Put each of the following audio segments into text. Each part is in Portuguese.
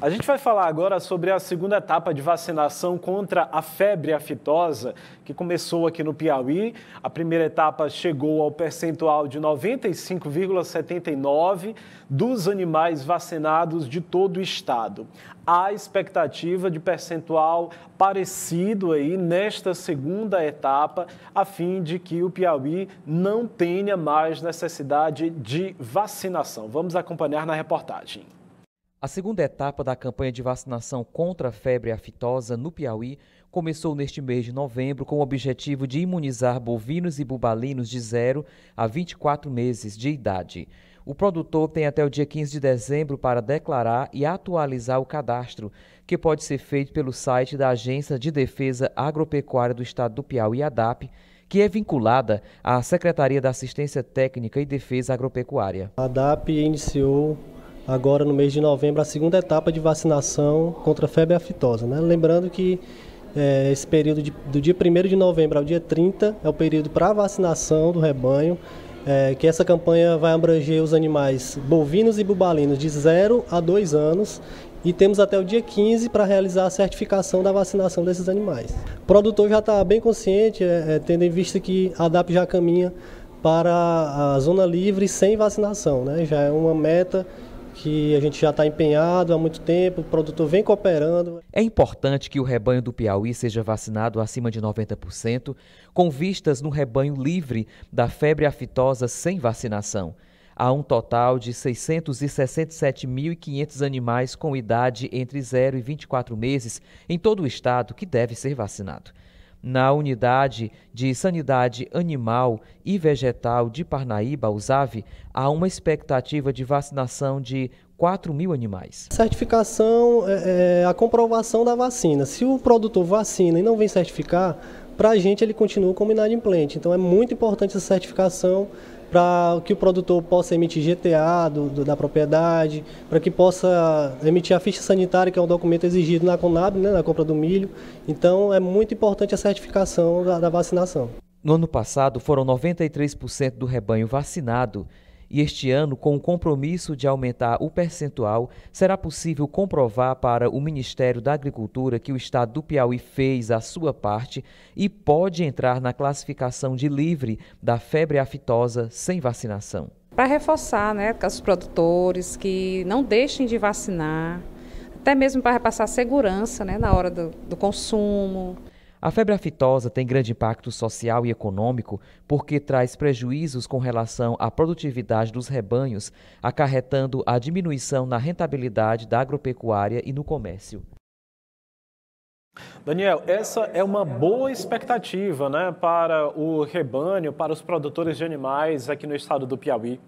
A gente vai falar agora sobre a segunda etapa de vacinação contra a febre aftosa, que começou aqui no Piauí. A primeira etapa chegou ao percentual de 95,79 dos animais vacinados de todo o estado. Há expectativa de percentual parecido aí nesta segunda etapa, a fim de que o Piauí não tenha mais necessidade de vacinação. Vamos acompanhar na reportagem. A segunda etapa da campanha de vacinação contra a febre aftosa no Piauí começou neste mês de novembro com o objetivo de imunizar bovinos e bubalinos de 0 a 24 meses de idade. O produtor tem até o dia 15 de dezembro para declarar e atualizar o cadastro, que pode ser feito pelo site da Agência de Defesa Agropecuária do Estado do Piauí, ADAP, que é vinculada à Secretaria da Assistência Técnica e Defesa Agropecuária. A ADAP iniciou agora no mês de novembro, a segunda etapa de vacinação contra a febre aftosa. Né? Lembrando que é, esse período de, do dia 1 de novembro ao dia 30 é o período para vacinação do rebanho, é, que essa campanha vai abranger os animais bovinos e bubalinos de 0 a 2 anos e temos até o dia 15 para realizar a certificação da vacinação desses animais. O produtor já está bem consciente, é, é, tendo em vista que a DAP já caminha para a zona livre sem vacinação, né? já é uma meta que a gente já está empenhado há muito tempo, o produtor vem cooperando. É importante que o rebanho do Piauí seja vacinado acima de 90%, com vistas no rebanho livre da febre aftosa sem vacinação. Há um total de 667.500 animais com idade entre 0 e 24 meses em todo o estado que deve ser vacinado na unidade de sanidade animal e vegetal de Parnaíba, USAV, há uma expectativa de vacinação de 4 mil animais. Certificação é, é a comprovação da vacina. Se o produtor vacina e não vem certificar, para a gente ele continua como inadimplente. Então é muito importante essa certificação para que o produtor possa emitir GTA do, do, da propriedade, para que possa emitir a ficha sanitária, que é um documento exigido na Conab, né, na compra do milho. Então, é muito importante a certificação da, da vacinação. No ano passado, foram 93% do rebanho vacinado e este ano, com o compromisso de aumentar o percentual, será possível comprovar para o Ministério da Agricultura que o Estado do Piauí fez a sua parte e pode entrar na classificação de livre da febre aftosa sem vacinação. Para reforçar né, os produtores que não deixem de vacinar, até mesmo para repassar segurança né, na hora do, do consumo. A febre aftosa tem grande impacto social e econômico porque traz prejuízos com relação à produtividade dos rebanhos, acarretando a diminuição na rentabilidade da agropecuária e no comércio. Daniel, essa é uma boa expectativa né, para o rebanho, para os produtores de animais aqui no estado do Piauí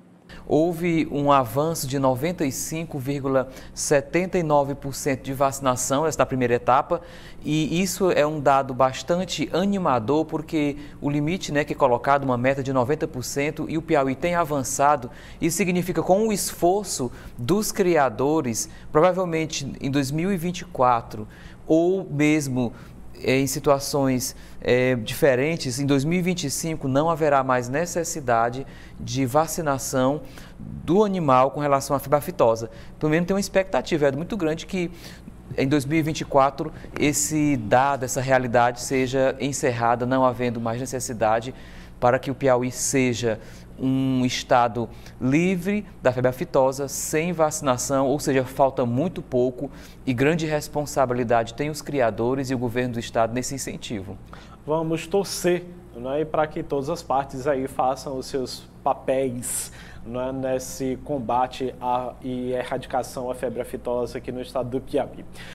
houve um avanço de 95,79% de vacinação, esta primeira etapa, e isso é um dado bastante animador, porque o limite né, que é colocado, uma meta de 90%, e o Piauí tem avançado, isso significa com o esforço dos criadores, provavelmente em 2024 ou mesmo é, em situações é, diferentes, em 2025 não haverá mais necessidade de vacinação do animal com relação à fibra aftosa. Pelo menos tem uma expectativa é muito grande que em 2024 esse dado, essa realidade seja encerrada, não havendo mais necessidade para que o Piauí seja um estado livre da febre aftosa, sem vacinação, ou seja, falta muito pouco e grande responsabilidade tem os criadores e o governo do estado nesse incentivo. Vamos torcer não né, e para que todas as partes aí façam os seus papéis né, nesse combate à, e erradicação à febre aftosa aqui no estado do Piauí.